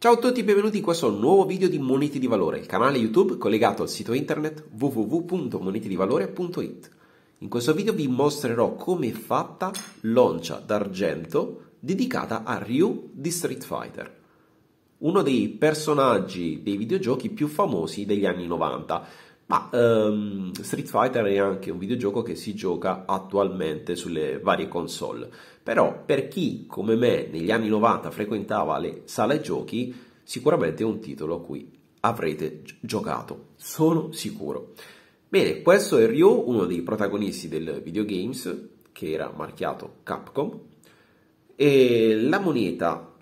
Ciao a tutti e benvenuti in questo nuovo video di Moneti di Valore, il canale YouTube collegato al sito internet www.monetedivalore.it. In questo video vi mostrerò come è fatta l'oncia d'argento dedicata a Ryu di Street Fighter, uno dei personaggi dei videogiochi più famosi degli anni 90. Ma um, Street Fighter è anche un videogioco che si gioca attualmente sulle varie console. Però per chi come me negli anni 90 frequentava le sale giochi, sicuramente è un titolo a cui avrete giocato, sono sicuro. Bene, questo è Ryu, uno dei protagonisti del videogames, che era marchiato Capcom, e la moneta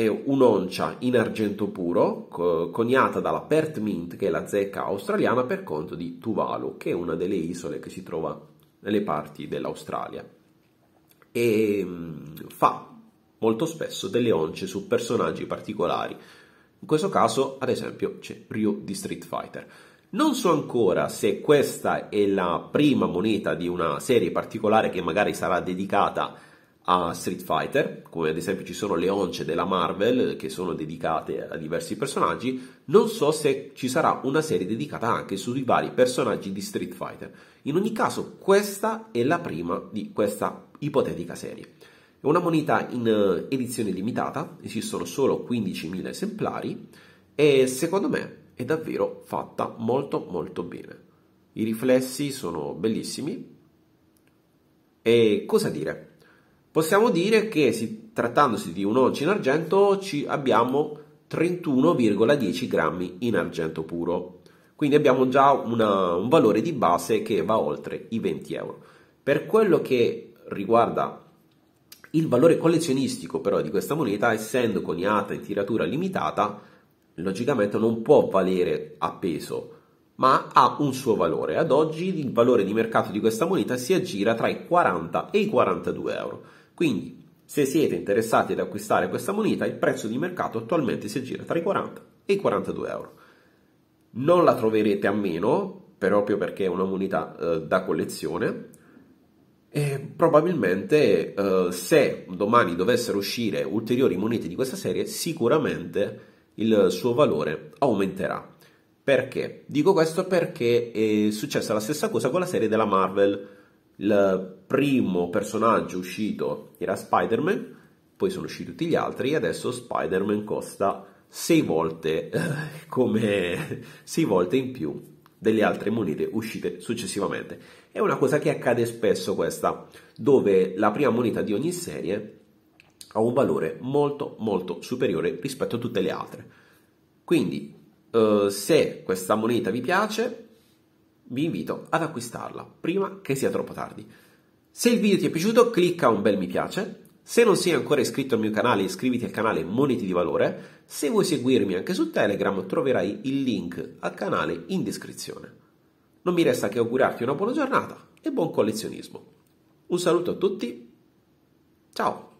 è un'oncia in argento puro, coniata dalla Perth Mint, che è la zecca australiana, per conto di Tuvalu, che è una delle isole che si trova nelle parti dell'Australia. E mm, fa molto spesso delle once su personaggi particolari. In questo caso, ad esempio, c'è Ryu di Street Fighter. Non so ancora se questa è la prima moneta di una serie particolare che magari sarà dedicata a a Street Fighter, come ad esempio ci sono le once della Marvel che sono dedicate a diversi personaggi, non so se ci sarà una serie dedicata anche sui vari personaggi di Street Fighter. In ogni caso, questa è la prima di questa ipotetica serie. È una moneta in eh, edizione limitata, esistono solo 15.000 esemplari e secondo me è davvero fatta molto molto bene. I riflessi sono bellissimi e cosa dire? possiamo dire che si, trattandosi di un once in argento ci abbiamo 31,10 grammi in argento puro. Quindi abbiamo già una, un valore di base che va oltre i 20 euro. Per quello che riguarda il valore collezionistico però di questa moneta, essendo coniata in tiratura limitata, logicamente non può valere a peso, ma ha un suo valore. Ad oggi il valore di mercato di questa moneta si aggira tra i 40 e i 42 euro. Quindi, se siete interessati ad acquistare questa moneta, il prezzo di mercato attualmente si aggira tra i 40 e i 42 euro. Non la troverete a meno, proprio perché è una moneta eh, da collezione, e probabilmente eh, se domani dovessero uscire ulteriori monete di questa serie, sicuramente il suo valore aumenterà. Perché? Dico questo perché è successa la stessa cosa con la serie della Marvel il primo personaggio uscito era Spider-Man, poi sono usciti tutti gli altri e adesso Spider-Man costa 6 volte, eh, come 6 volte in più delle altre monete uscite successivamente. È una cosa che accade spesso questa, dove la prima moneta di ogni serie ha un valore molto molto superiore rispetto a tutte le altre. Quindi, eh, se questa moneta vi piace, vi invito ad acquistarla prima che sia troppo tardi. Se il video ti è piaciuto clicca un bel mi piace, se non sei ancora iscritto al mio canale iscriviti al canale Moneti di Valore, se vuoi seguirmi anche su Telegram troverai il link al canale in descrizione. Non mi resta che augurarti una buona giornata e buon collezionismo. Un saluto a tutti, ciao!